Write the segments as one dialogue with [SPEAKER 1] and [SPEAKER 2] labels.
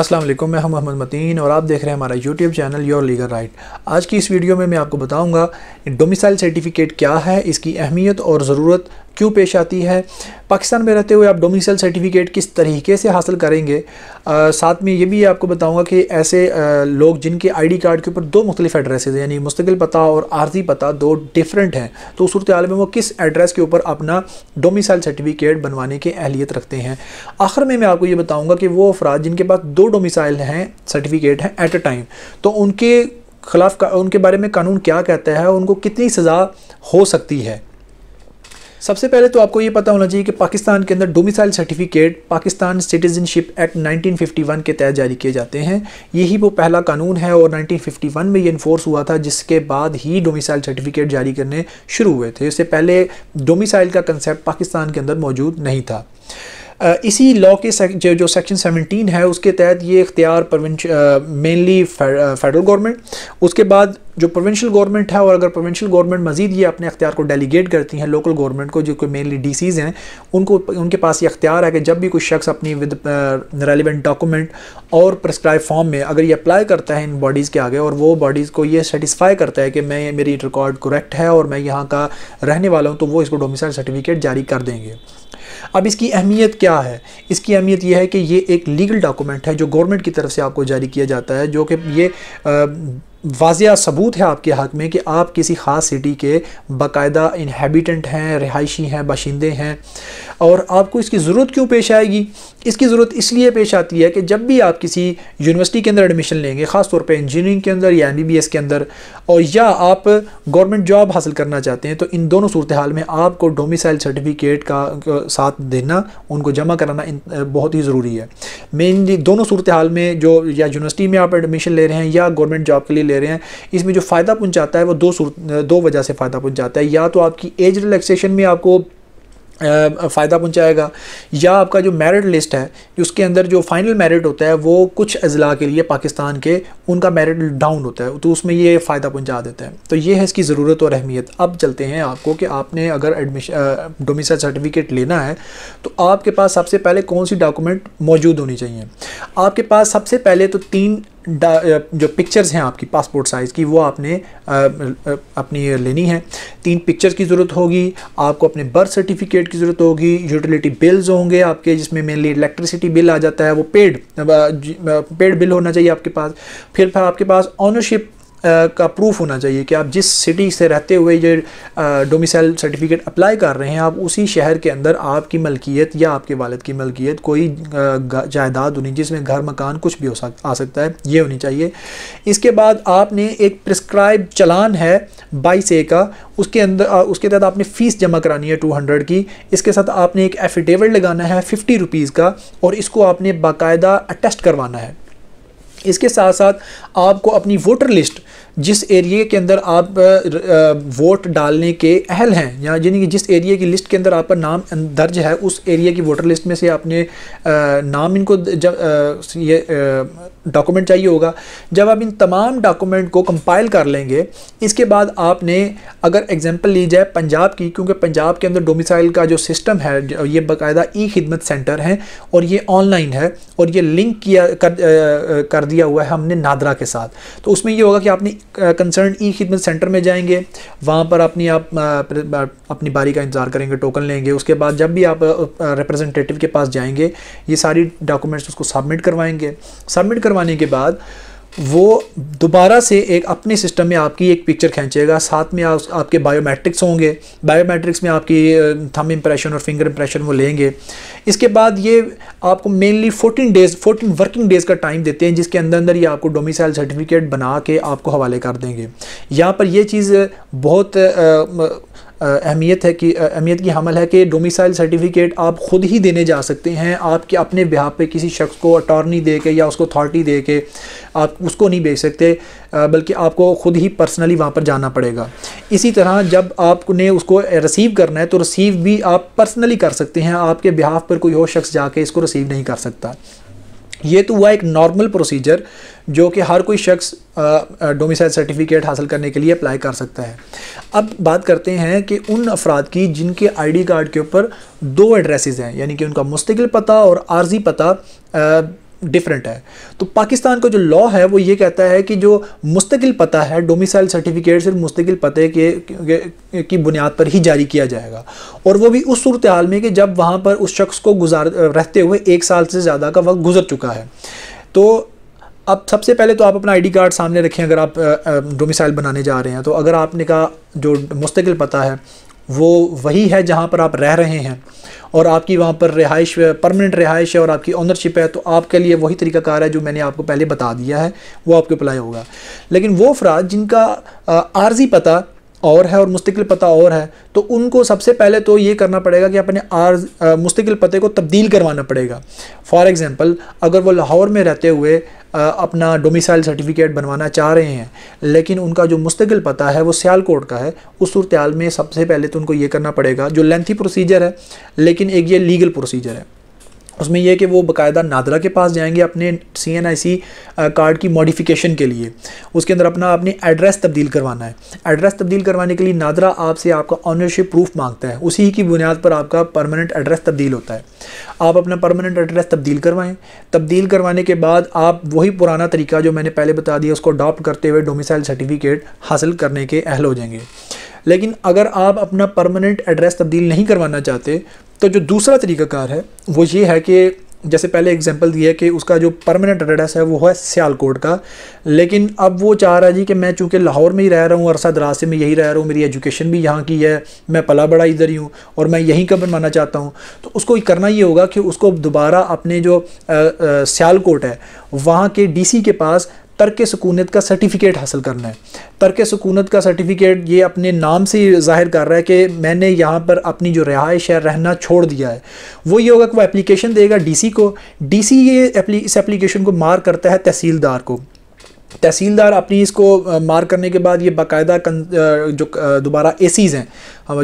[SPEAKER 1] अस्सलाम वालेकुम मैं हम मोहम्मद मतीन और आप देख रहे हैं हमारा YouTube channel your legal right आज की इस वीडियो में मैं आपको बताऊंगा डोमिसाइल सर्टिफिकेट क्या है इसकी अहमियत और ज़रूरत क्यों पेश आती है पाकिस्तान में रहते हुए आप डोमिसल सर्टिफिकेट किस तरीके से हासिल करेंगे आ, साथ में ये भी आपको बताऊंगा कि ऐसे आ, लोग जिनके आईडी कार्ड के ऊपर दो मुख्तलिफ एड्रेसेस हैं यानी मुस्तकिल पता और आर्जी पता दो डिफरेंट हैं तो उस सूरत में वो किस एड्रेस के ऊपर अपना डोमिसल सर्टिफिकेट बनवाने की अहलियत रखते हैं आखिर में मैं आपको ये बताऊँगा कि वो अफराद जिनके पास दो डोमिसाइल हैं सर्टिफिकेट हैं एट अ टाइम तो उनके खिलाफ उनके बारे में कानून क्या कहता है उनको कितनी सज़ा हो सकती है सबसे पहले तो आपको ये पता होना चाहिए कि पाकिस्तान के अंदर domicile certificate Pakistan citizenship act 1951 के तहत जारी किए जाते हैं यही वो पहला कानून है और 1951 में ये इन्फोर्स हुआ था जिसके बाद ही डोमिसाइल सर्टिफिकेट जारी करने शुरू हुए थे इससे पहले डोमिसाइल का कंसेप्ट पाकिस्तान के अंदर मौजूद नहीं था Uh, इसी लॉ के सेक, जो, जो सेक्शन 17 है उसके तहत ये इख्तियार मेनली फेडरल गवर्नमेंट उसके बाद जो प्रोविंशियल गवर्नमेंट है और अगर प्रोविंशियल गवर्नमेंट मजीद ये अपने अख्तियार को डेलीगेट करती हैं लोकल गवर्नमेंट को जो कि मेनली डी सीज़ हैं उनको उनके पास ये अख्तियार है कि जब भी कोई शख्स अपनी विद रेलिवेंट डॉक्यूमेंट और प्रस्क्राइब फॉर्म में अगर ये अप्लाई करता है इन बॉडीज़ के आगे और वो बॉडीज़ को ये सेटिसफाई करता है कि मैं मेरी रिकॉर्ड करेक्ट है और मैं यहाँ का रहने वाला हूँ तो वो इसको डोमिसाइल सर्टिफिकेट जारी कर देंगे अब इसकी अहमियत क्या है इसकी अहमियत यह है कि ये एक लीगल डॉक्यूमेंट है जो गवर्नमेंट की तरफ से आपको जारी किया जाता है जो कि ये वाजिया सबूत है आपके हक में कि आप किसी ख़ास सिटी के बाकायदा इन्हेबिटेंट हैं रिहायशी हैं बाशिंदे हैं और आपको इसकी ज़रूरत क्यों पेश आएगी इसकी ज़रूरत इसलिए पेश आती है कि जब भी आप किसी यूनिवर्सिटी के अंदर एडमिशन लेंगे ख़ास तौर पे इंजीनियरिंग के अंदर या एम के अंदर और या आप गवर्नमेंट जॉब हासिल करना चाहते हैं तो इन दोनों सूरत हाल में आपको डोमिसाइल सर्टिफिकेट का साथ देना उनको जमा कराना बहुत ही ज़रूरी है मेनली दोनों सूरत हाल में जो या यूनिवर्सिटी में आप एडमिशन ले रहे हैं या गवर्नमेंट जॉब के लिए ले रहे हैं इसमें जो फ़ायदा पहुँचाता है वो दो दो वजह से फ़ायदा पहुँचाता है या तो आपकी एज रिलैक्सेशन में आपको फ़ायदा पहुंचाएगा या आपका जो मेरिट लिस्ट है उसके अंदर जो फाइनल मेरिट होता है वो कुछ अजला के लिए पाकिस्तान के उनका मेरिट डाउन होता है तो उसमें ये फ़ायदा पहुंचा देता है तो ये है इसकी ज़रूरत और अहमियत अब चलते हैं आपको कि आपने अगर एडमिशन डोमिसल सर्टिफिकेट लेना है तो आपके पास सबसे पहले कौन सी डॉक्यूमेंट मौजूद होनी चाहिए आपके पास सबसे पहले तो तीन जो पिक्चर्स हैं आपकी पासपोर्ट साइज़ की वो आपने अपनी लेनी है तीन पिक्चर की ज़रूरत होगी आपको अपने बर्थ सर्टिफिकेट की ज़रूरत होगी यूटिलिटी बिल्स होंगे आपके जिसमें मेनली इलेक्ट्रिसिटी बिल आ जाता है वो पेड पेड बिल होना चाहिए आपके पास फिर फिर आपके पास ऑनरशिप का प्रूफ होना चाहिए कि आप जिस सिटी से रहते हुए ये डोमिसाइल सर्टिफिकेट अप्लाई कर रहे हैं आप उसी शहर के अंदर आपकी मलकियत या आपके वालद की मलकियत कोई जायदाद तो होनी जिसमें घर मकान कुछ भी हो सक आ सकता है ये होनी चाहिए इसके बाद आपने एक प्रिस्क्राइब चलान है बाईस ए का उसके अंदर उसके तहत आपने फ़ीस जमा करानी है टू हंड्रेड की इसके साथ आपने एक एफिडेविट लगाना है फिफ्टी रुपीज़ का और इसको आपने बाकायदा अटेस्ट करवाना है इसके साथ साथ आपको अपनी वोटर लिस्ट जिस एरिए के अंदर आप वोट डालने के अहल हैं या यानी कि जिस एरिए की लिस्ट के अंदर आपका नाम अं, दर्ज है उस एरिए की वोटर लिस्ट में से आपने नाम इनको जब ये डॉक्यूमेंट चाहिए होगा जब आप इन तमाम डॉक्यूमेंट को कंपाइल कर लेंगे इसके बाद आपने अगर एग्जांपल ली जाए पंजाब की क्योंकि पंजाब के अंदर डोमिसाइल का जो सिस्टम है ये बाकायदा ई खिदमत सेंटर है और ये ऑनलाइन है और ये लिंक किया कर, आ, कर दिया हुआ है हमने नादरा के साथ तो उसमें ये होगा कि आपने कंसर्न ई खिदमत सेंटर में जाएंगे वहाँ पर अपनी आप अपनी बारी का इंतज़ार करेंगे टोकन लेंगे उसके बाद जब भी आप रिप्रेजेंटेटिव के पास जाएंगे ये सारी डॉक्यूमेंट्स उसको सबमिट करवाएंगे सबमिट करवा करवाने के बाद वो दोबारा से एक अपने सिस्टम में आपकी एक पिक्चर खींचेगा साथ में आप, आपके बायोमेट्रिक्स होंगे बायोमेट्रिक्स में आपकी थंब इम्प्रेशन और फिंगर इम्प्रेशन वो लेंगे इसके बाद ये आपको मेनली 14 डेज़ 14 वर्किंग डेज़ का टाइम देते हैं जिसके अंदर अंदर ये आपको डोमिसाइल सर्टिफिकेट बना के आपको हवाले कर देंगे यहाँ पर यह चीज़ बहुत आ, अहमियत है कि अहमियत की हमल है कि डोमिसाइल सर्टिफिकेट आप खुद ही देने जा सकते हैं आपके अपने ब्याह पे किसी शख्स को अटॉर्नी दे के या उसको अथॉरिटी दे के आप उसको नहीं भेज सकते बल्कि आपको ख़ुद ही पर्सनली वहाँ पर जाना पड़ेगा इसी तरह जब आपने उसको रिसीव करना है तो रिसीव भी आप पर्सनली कर सकते हैं आपके बिहाफ पर कोई और शख्स जाके इसको रिसीव नहीं कर सकता ये तो हुआ एक नॉर्मल प्रोसीजर जो कि हर कोई शख्स डोमिसाइल सर्टिफिकेट हासिल करने के लिए अप्लाई कर सकता है अब बात करते हैं कि उन अफराद की जिनके आईडी कार्ड के ऊपर दो एड्रेसेस हैं यानी कि उनका मुस्तकिल पता और आर्जी पता आ, डिफरेंट है तो पाकिस्तान का जो लॉ है वो ये कहता है कि जो मुस्तकिल पता है डोमिसाइल सर्टिफिकेट सिर्फ मुस्तकिल पते के, के, के की बुनियाद पर ही जारी किया जाएगा और वो भी उस सूरत हाल में कि जब वहाँ पर उस शख्स को गुजार रहते हुए एक साल से ज़्यादा का वक्त गुजर चुका है तो अब सबसे पहले तो आप अपना आईडी कार्ड सामने रखें अगर आप डोमिसाइल बनाने जा रहे हैं तो अगर आपने का जो मुस्तकिल पता है वो वही है जहाँ पर आप रह रहे हैं और आपकी वहाँ पर रिहाइश परमानेंट रिहाइश है और आपकी ओनरशिप है तो आपके लिए वही तरीकाकार है जो मैंने आपको पहले बता दिया है वो आपको अप्लाई होगा लेकिन वो अफराद जिनका आर्जी पता और है और मुस्तकिल पता और है तो उनको सबसे पहले तो ये करना पड़ेगा कि अपने आर मुस्तकिल पते को तब्दील करवाना पड़ेगा फॉर एग्ज़ाम्पल अगर वो लाहौर में रहते हुए आ, अपना डोमिसाइल सर्टिफिकेट बनवाना चाह रहे हैं लेकिन उनका जो मुस्तकिल पता है वो सियालकोट का है उस सूरत में सबसे पहले तो उनको ये करना पड़ेगा जो लेंथी प्रोसीजर है लेकिन एक ये लीगल प्रोसीजर है उसमें यह कि वो बकायदा नादरा के पास जाएंगे अपने C N I C card की मॉडिफिकेशन के लिए उसके अंदर अपना अपने एड्रेस तब्दील करवाना है एड्रेस तब्दील करवाने के लिए नादरा आपसे आपका ऑनरशिप प्रूफ मांगता है उसी की बुनियाद पर आपका परमानेंट एड्रेस तब्दील होता है आप अपना परमानेंट एड्रेस तब्दील करवाएं तब्दील करवाने के बाद आप वही पुराना तरीका जो मैंने पहले बता दिया उसको अडॉप्ट करते हुए डोमिसाइल सर्टिफिकेट हासिल करने के अहल हो जाएंगे लेकिन अगर आप अपना परमानेंट एड्रेस तब्दील नहीं करवाना चाहते तो जो दूसरा तरीकाकार है वो ये है कि जैसे पहले एग्जांपल दिया है कि उसका जो परमानेंट एड्रेस है वो है सियालकोट का लेकिन अब वो चाह रहा है जी कि मैं चूँकि लाहौर में ही रह रहा हूँ अरसा दराज से मैं यही रह रहा हूँ मेरी एजुकेशन भी यहाँ की है मैं पला बड़ा इधर ही हूँ और मैं यहीं का बनवाना चाहता हूँ तो उसको करना ये होगा कि उसको दोबारा अपने जो सियालकोट है वहाँ के डी के पास तर्क सकूनत का सर्टिफिकेट हासिल करना है तर्क सकूनत का सर्टिफिकेट ये अपने नाम से ज़ाहिर कर रहा है कि मैंने यहाँ पर अपनी जो रिहाइश है रहना छोड़ दिया है वो ये होगा कि वो एप्लीकेशन देगा डी सी को डी सी ये एप्ली, इस एप्लीकेशन को मार करता है तहसीलदार को तहसीलदार अपनी इसको मार करने के बाद ये बाकायदा जो दोबारा ए हैं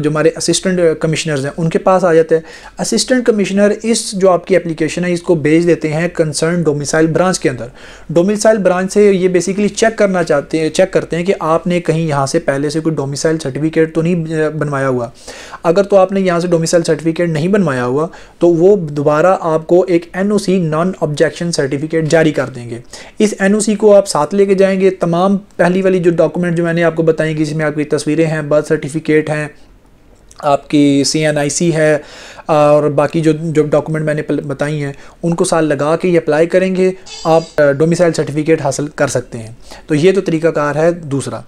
[SPEAKER 1] जो हमारे असिस्टेंट कमिश्नर्स हैं उनके पास आ जाते हैं असिस्टेंट कमिश्नर इस जो आपकी एप्लीकेशन है इसको भेज देते हैं कंसर्न डोमिसाइल ब्रांच के अंदर डोमिसाइल ब्रांच से ये बेसिकली चेक करना चाहते हैं चेक करते हैं कि आपने कहीं यहाँ से पहले से कोई डोमिसाइल सर्टिफिकेट तो नहीं बनवाया हुआ अगर तो आपने यहाँ से डोमिसाइल सर्टिफिकेट नहीं बनवाया हुआ तो वो दोबारा आपको एक एन नॉन ऑब्जेक्शन सर्टिफिकेट जारी कर देंगे इस एन को आप साथ ले लेके जाएंगे तमाम पहली वाली जो डॉक्यूमेंट जो मैंने आपको बताई कि जिसमें आपकी तस्वीरें हैं बर्थ सर्टिफिकेट हैं आपकी सी एन आई सी है और बाकी जो जो डॉक्यूमेंट मैंने बताई हैं उनको साल लगा के ये अप्लाई करेंगे आप डोमिसाइल सर्टिफिकेट हासिल कर सकते हैं तो ये तो तरीकाकार है दूसरा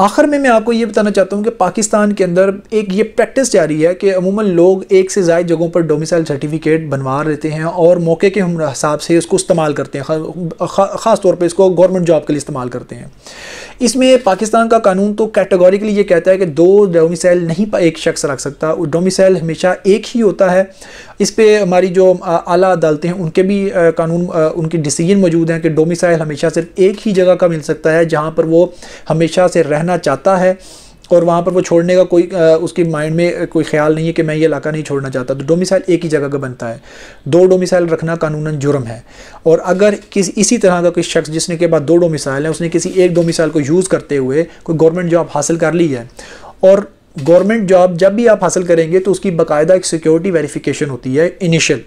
[SPEAKER 1] आखिर में मैं आपको ये बताना चाहता हूँ कि पाकिस्तान के अंदर एक ये प्रैक्टिस जारी है कि अमूमन लोग एक से ज़ायद जगहों पर डोमिसाइल सर्टिफिकेट बनवा लेते हैं और मौके के हिसाब से उसको इस्तेमाल करते हैं ख़ास तौर पर इसको गवर्नमेंट जॉब के लिए इस्तेमाल करते हैं इसमें पाकिस्तान का कानून तो कैटेगोरिकली ये कहता है कि दो डोमिसाइल नहीं एक शख्स रख सकता डोमिसाइल हमेशा एक ही होता है इस पर हमारी जो आला अदालतें हैं उनके भी कानून उनके डिसीजन मौजूद हैं कि डोमिसाइल हमेशा सिर्फ एक ही जगह का मिल सकता है जहाँ पर वो हमेशा से रहना चाहता है और वहाँ पर वो छोड़ने का कोई आ, उसकी माइंड में कोई ख्याल नहीं है कि मैं ये इलाका नहीं छोड़ना चाहता तो डोमिसाइल एक ही जगह का बनता है दो डोमिसाइल रखना कानूनन जुर्म है और अगर किस इसी तरह का कोई शख्स जिसने के बाद दो डोमिसाइल है उसने किसी एक डोमिसाइल को यूज़ करते हुए कोई गवर्नमेंट जॉब हासिल कर ली है और गवर्नमेंट जॉब जब भी आप हासिल करेंगे तो उसकी बाकायदा एक सिक्योरिटी वेरीफ़िकेशन होती है इनिशियल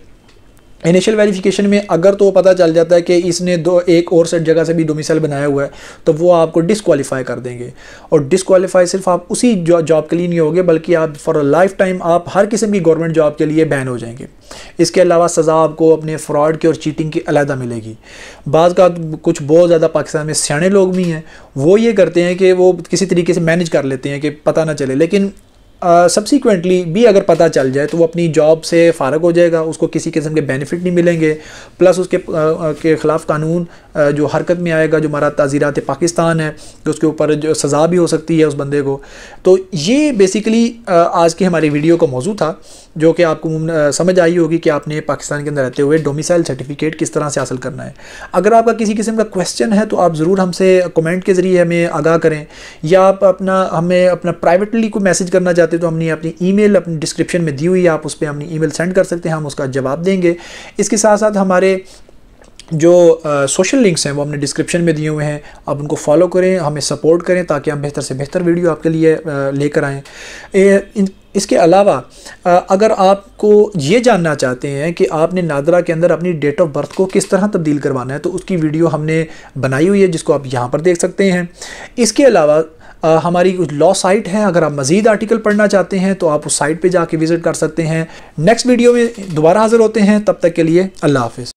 [SPEAKER 1] इनिशियल वेरिफिकेशन में अगर तो पता चल जाता है कि इसने दो एक और सेट जगह से भी डोमिसाइल बनाया हुआ है तो वो आपको डिसक्वालीफाई कर देंगे और डिसक्वालीफाई सिर्फ आप उसी जॉब के लिए नहीं होगे बल्कि आप फॉर अ लाइफ टाइम आप हर किस्म की गवर्नमेंट जॉब के लिए बैन हो जाएंगे इसके अलावा सज़ा आपको अपने फ्रॉड की और चीटिंग की अलहदा मिलेगी बाद का कुछ बहुत ज़्यादा पाकिस्तान में सियाने लोग भी हैं वो ये करते हैं कि वो किसी तरीके से मैनेज कर लेते हैं कि पता ना चले लेकिन सब्सिक्वेंटली भी अगर पता चल जाए तो वो अपनी जॉब से फारग हो जाएगा उसको किसी किस्म के बेनिफिट नहीं मिलेंगे प्लस उसके uh, के ख़िलाफ़ कानून uh, जो हरकत में आएगा जो हमारा ताज़ीरत पाकिस्तान है तो उसके ऊपर जो सज़ा भी हो सकती है उस बंदे को तो ये बेसिकली uh, आज की हमारी वीडियो का मौजू था जो कि आपको समझ आई होगी कि आपने पाकिस्तान के अंदर रहते हुए डोमिसाइल सर्टिफिकेट किस तरह से हासिल करना है अगर आपका किसी किस्म का क्वेश्चन है तो आप ज़रूर हमसे कमेंट के ज़रिए हमें आगाह करें या आप अपना हमें अपना प्राइवेटली कोई मैसेज करना चाहते चाहते तो हमने अपनी ईमेल अपनी डिस्क्रिप्शन में दी हुई आप उस पर हमने ईमेल सेंड कर सकते हैं हम उसका जवाब देंगे इसके साथ साथ हमारे जो सोशल लिंक्स हैं वो हमने डिस्क्रिप्शन में दिए हुए हैं आप उनको फॉलो करें हमें सपोर्ट करें ताकि हम बेहतर से बेहतर वीडियो आपके लिए लेकर आएँ इसके अलावा अगर आपको ये जानना चाहते हैं कि आपने नादरा के अंदर अपनी डेट ऑफ बर्थ को किस तरह तब्दील करवाना है तो उसकी वीडियो हमने बनाई हुई है जिसको आप यहाँ पर देख सकते हैं इसके अलावा हमारी कुछ लॉ साइट है अगर आप मजीद आर्टिकल पढ़ना चाहते हैं तो आप उस साइट पर जाके विजिट कर सकते हैं नेक्स्ट वीडियो में दोबारा हाजिर होते हैं तब तक के लिए अल्लाह हाफिज़